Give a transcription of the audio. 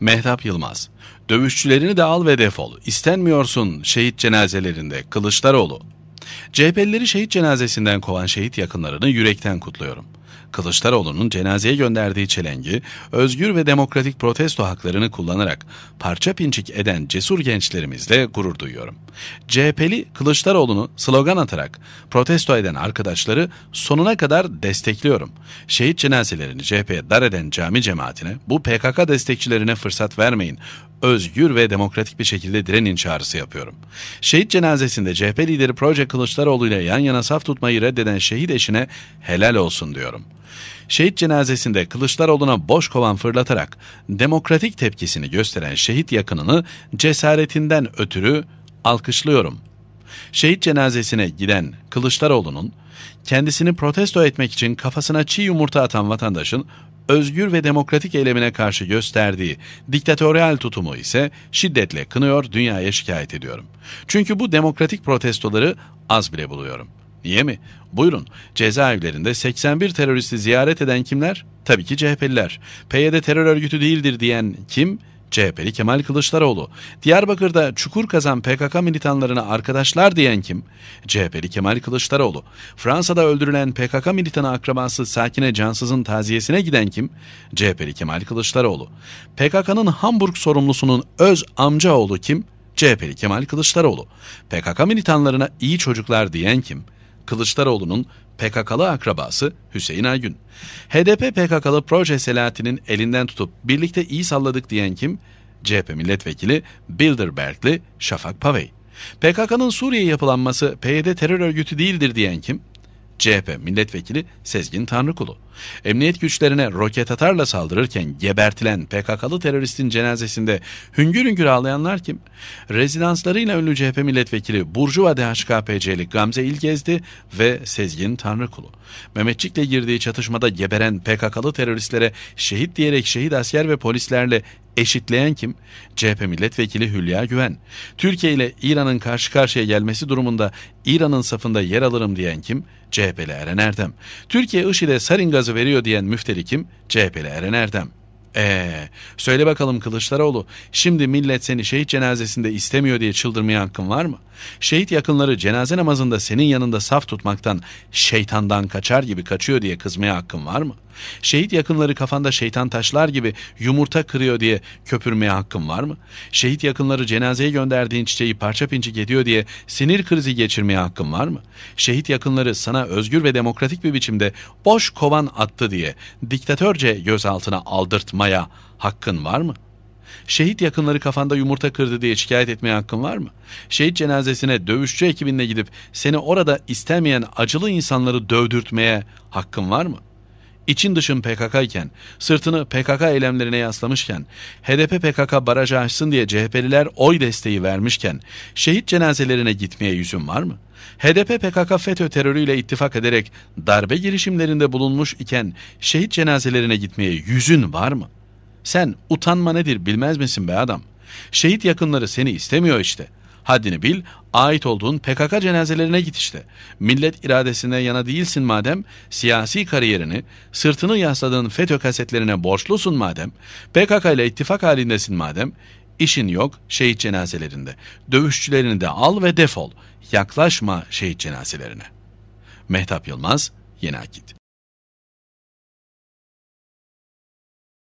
Mehtap Yılmaz, dövüşçülerini de al ve defol. İstenmiyorsun şehit cenazelerinde Kılıçdaroğlu. CHP'lileri şehit cenazesinden kovan şehit yakınlarını yürekten kutluyorum. Kılıçdaroğlu'nun cenazeye gönderdiği çelengi, özgür ve demokratik protesto haklarını kullanarak parça pinçik eden cesur gençlerimizle gurur duyuyorum. CHP'li Kılıçdaroğlu'nu slogan atarak protesto eden arkadaşları sonuna kadar destekliyorum. Şehit cenazelerini CHP'ye dar eden cami cemaatine, bu PKK destekçilerine fırsat vermeyin özgür ve demokratik bir şekilde direnin çağrısı yapıyorum. Şehit cenazesinde CHP lideri Proje Kılıçdaroğlu ile yan yana saf tutmayı reddeden şehit eşine helal olsun diyorum. Şehit cenazesinde Kılıçdaroğlu'na boş kovan fırlatarak demokratik tepkisini gösteren şehit yakınını cesaretinden ötürü alkışlıyorum. Şehit cenazesine giden Kılıçdaroğlu'nun kendisini protesto etmek için kafasına çiğ yumurta atan vatandaşın özgür ve demokratik eylemine karşı gösterdiği diktatöryel tutumu ise şiddetle kınıyor, dünyaya şikayet ediyorum. Çünkü bu demokratik protestoları az bile buluyorum. Niye mi? Buyurun cezaevlerinde 81 teröristi ziyaret eden kimler? Tabii ki CHP'liler. PYD terör örgütü değildir diyen kim? CHP'li Kemal Kılıçdaroğlu. Diyarbakır'da çukur kazan PKK militanlarına arkadaşlar diyen kim? CHP'li Kemal Kılıçdaroğlu. Fransa'da öldürülen PKK militanı akrabası Sakine Cansız'ın taziyesine giden kim? CHP'li Kemal Kılıçdaroğlu. PKK'nın Hamburg sorumlusunun öz amcaoğlu kim? CHP'li Kemal Kılıçdaroğlu. PKK militanlarına iyi çocuklar diyen kim? Kılıçdaroğlu'nun PKK'lı akrabası Hüseyin Aygün. HDP PKK'lı Proje Selahattin'in elinden tutup birlikte iyi salladık diyen kim? CHP milletvekili Bilderbergli Şafak Pavey. PKK'nın Suriye yapılanması PYD terör örgütü değildir diyen kim? CHP milletvekili Sezgin Tanrıkulu. Emniyet güçlerine roket atarla saldırırken gebertilen PKK'lı teröristin cenazesinde hüngür hüngür ağlayanlar kim? Rezidanslarıyla ünlü CHP milletvekili Burjuva DHKPC'li Gamze İlgezdi ve Sezgin Tanrıkulu. Mehmetçik'le girdiği çatışmada geberen PKK'lı teröristlere şehit diyerek şehit asker ve polislerle Eşitleyen kim? CHP milletvekili Hülya Güven. Türkiye ile İran'ın karşı karşıya gelmesi durumunda İran'ın safında yer alırım diyen kim? CHP'li Eren Erdem. Türkiye IŞİD'e sarin gazı veriyor diyen müfteri kim? CHP'li Eren Erdem. Ee, söyle bakalım Kılıçdaroğlu, şimdi millet seni şehit cenazesinde istemiyor diye çıldırmaya hakkın var mı? Şehit yakınları cenaze namazında senin yanında saf tutmaktan şeytandan kaçar gibi kaçıyor diye kızmaya hakkın var mı? Şehit yakınları kafanda şeytan taşlar gibi yumurta kırıyor diye köpürmeye hakkın var mı? Şehit yakınları cenazeye gönderdiğin çiçeği parça pinçik ediyor diye sinir krizi geçirmeye hakkın var mı? Şehit yakınları sana özgür ve demokratik bir biçimde boş kovan attı diye diktatörce gözaltına aldırtmaya olmaya hakkın var mı? Şehit yakınları kafanda yumurta kırdı diye şikayet etmeye hakkın var mı? Şehit cenazesine dövüşçü ekibinle gidip seni orada istemeyen acılı insanları dövdürtmeye hakkın var mı? İçin dışın PKK iken, sırtını PKK eylemlerine yaslamışken, HDP PKK barajı açsın diye CHP'liler oy desteği vermişken, şehit cenazelerine gitmeye yüzün var mı? HDP PKK FETÖ terörüyle ittifak ederek darbe girişimlerinde bulunmuş iken şehit cenazelerine gitmeye yüzün var mı? Sen utanma nedir bilmez misin be adam? Şehit yakınları seni istemiyor işte. Haddini bil, ait olduğun PKK cenazelerine git işte. Millet iradesine yana değilsin madem, siyasi kariyerini, sırtını yasladığın FETÖ kasetlerine borçlusun madem, PKK ile ittifak halindesin madem, işin yok şehit cenazelerinde. Dövüşçülerini de al ve defol. Yaklaşma şehit cenazelerine. Mehtap Yılmaz, Yeni Akit